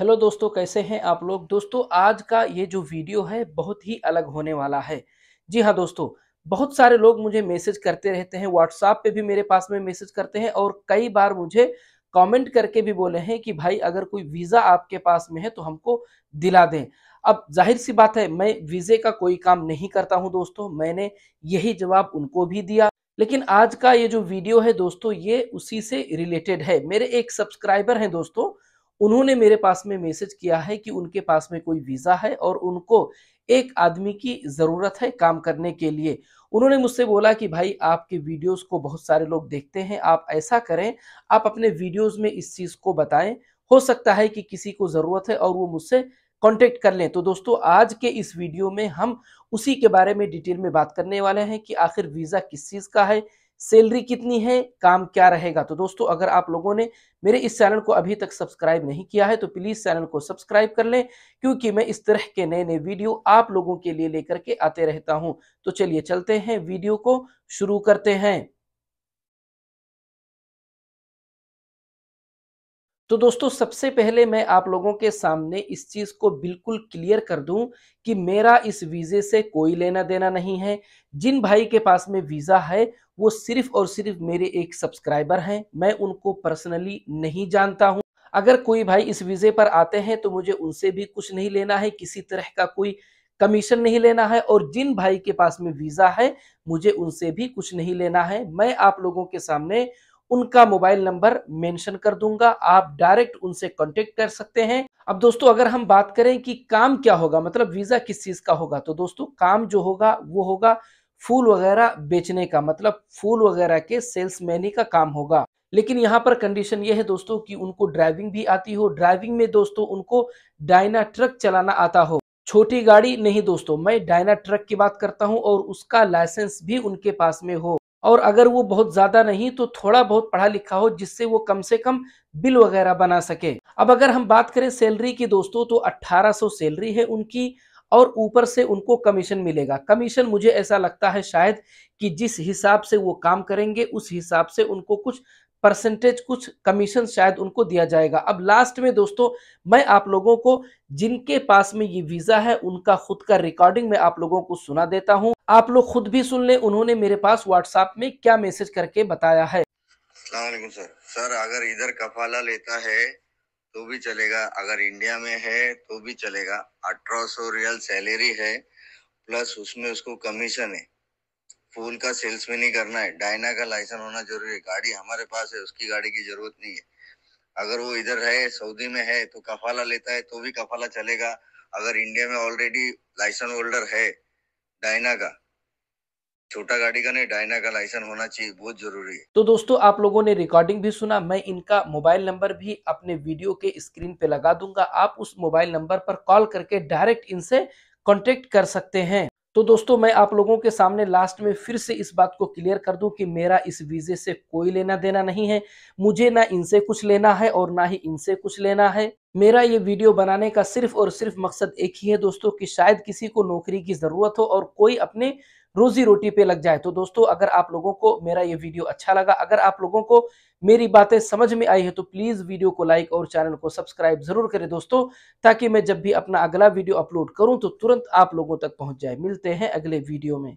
hello दोस्तों कैसे हैं आप लोग दोस्तों आज का ये जो वीडियो है बहुत ही अलग होने वाला है जी हाँ दोस्तों बहुत सारे लोग मुझे मैसेज करते रहते हैं व्हाट्सएप पे भी मेरे पास में मैसेज करते हैं और कई बार मुझे कमेंट करके भी बोले हैं कि भाई अगर कोई वीज़ा आपके पास में है तो हमको दिला दें अब जाहिर सी बात है मैं वीज़े का कोई काम नहीं करता हूं दोस्तों मैंने यही जवाब उनको भी दिया लेकिन आज का ये जो वीडियो है दोस्तों ये उसी से रिलेटेड है मेरे एक सब्सक्राइबर हैं दोस्तों उन्होंने मेरे पास में मैसेज किया है कि उनके पास में कोई वीज़ा है और उनको एक आदमी की ज़रूरत है काम करने के लिए उन्होंने मुझसे बोला कि भाई आपके वीडियोस को बहुत सारे लोग देखते हैं आप ऐसा करें आप अपने वीडियोस में इस चीज़ को बताएं हो सकता है कि किसी को ज़रूरत है और वो मुझसे कांटेक्ट कर लें तो दोस्तों आज के इस वीडियो में हम उसी के बारे में डिटेल में बात करने वाले हैं कि आखिर वीज़ा किस चीज़ का है सैलरी कितनी है काम क्या रहेगा तो दोस्तों अगर आप लोगों ने मेरे इस चैनल को अभी तक सब्सक्राइब नहीं किया है तो प्लीज़ चैनल को सब्सक्राइब कर लें क्योंकि मैं इस तरह के नए नए वीडियो आप लोगों के लिए लेकर के आते रहता हूं तो चलिए चलते हैं वीडियो को शुरू करते हैं तो दोस्तों सबसे पहले मैं आप लोगों के सामने इस चीज़ को बिल्कुल क्लियर कर दूं कि मेरा इस वीज़े से कोई लेना देना नहीं है जिन भाई के पास में वीज़ा है वो सिर्फ और सिर्फ मेरे एक सब्सक्राइबर हैं मैं उनको पर्सनली नहीं जानता हूं अगर कोई भाई इस वीज़े पर आते हैं तो मुझे उनसे भी कुछ नहीं लेना है किसी तरह का कोई कमीशन नहीं लेना है और जिन भाई के पास में वीज़ा है मुझे उनसे भी कुछ नहीं लेना है मैं आप लोगों के सामने उनका मोबाइल नंबर मेंशन कर दूंगा आप डायरेक्ट उनसे कांटेक्ट कर सकते हैं अब दोस्तों अगर हम बात करें कि काम क्या होगा मतलब वीजा किस चीज का होगा तो दोस्तों काम जो होगा वो होगा फूल वगैरह बेचने का मतलब फूल वगैरह के मैनी का काम होगा लेकिन यहाँ पर कंडीशन ये है दोस्तों कि उनको ड्राइविंग भी आती हो ड्राइविंग में दोस्तों उनको डायना ट्रक चलाना आता हो छोटी गाड़ी नहीं दोस्तों मैं डायना ट्रक की बात करता हूँ और उसका लाइसेंस भी उनके पास में हो और अगर वो बहुत ज्यादा नहीं तो थोड़ा बहुत पढ़ा लिखा हो जिससे वो कम से कम बिल वगैरह बना सके अब अगर हम बात करें सैलरी की दोस्तों तो 1800 सैलरी है उनकी और ऊपर से उनको कमीशन मिलेगा कमीशन मुझे ऐसा लगता है शायद कि जिस हिसाब से वो काम करेंगे उस हिसाब से उनको कुछ परसेंटेज कुछ कमीशन शायद उनको दिया जाएगा अब लास्ट में दोस्तों मैं आप लोगों को जिनके पास में ये वीज़ा है उनका खुद का रिकॉर्डिंग मैं आप लोगों को सुना देता हूँ आप लोग खुद भी सुन लें उन्होंने मेरे पास व्हाट्सएप में क्या मैसेज करके बताया है सर सर अगर इधर कफाला लेता है तो भी चलेगा अगर इंडिया में है तो भी चलेगा अठारह सौ रियल सैलरी है प्लस उसमें उसको कमीशन है फूल का सेल्स में नहीं करना है डायना का लाइसेंस होना जरूरी है गाड़ी हमारे पास है उसकी गाड़ी की जरूरत नहीं है अगर वो इधर है सऊदी में है तो कफाला लेता है तो भी कफाला चलेगा अगर इंडिया में ऑलरेडी लाइसेंस होल्डर है डायना का छोटा गाड़ी का नहीं डायना का लाइसेंस होना चाहिए बहुत जरूरी है तो दोस्तों आप लोगों ने रिकॉर्डिंग भी सुना मैं इनका मोबाइल नंबर भी अपने वीडियो के स्क्रीन पे लगा दूंगा आप उस मोबाइल नंबर पर कॉल करके डायरेक्ट इनसे कॉन्टेक्ट कर सकते हैं तो दोस्तों मैं आप लोगों के सामने लास्ट में फिर से इस बात को क्लियर कर दूं कि मेरा इस वीजे से कोई लेना देना नहीं है मुझे ना इनसे कुछ लेना है और ना ही इनसे कुछ लेना है मेरा ये वीडियो बनाने का सिर्फ और सिर्फ मकसद एक ही है दोस्तों कि शायद किसी को नौकरी की ज़रूरत हो और कोई अपने रोजी रोटी पे लग जाए तो दोस्तों अगर आप लोगों को मेरा ये वीडियो अच्छा लगा अगर आप लोगों को मेरी बातें समझ में आई है तो प्लीज़ वीडियो को लाइक और चैनल को सब्सक्राइब ज़रूर करें दोस्तों ताकि मैं जब भी अपना अगला वीडियो अपलोड करूँ तो तुरंत आप लोगों तक पहुँच जाए मिलते हैं अगले वीडियो में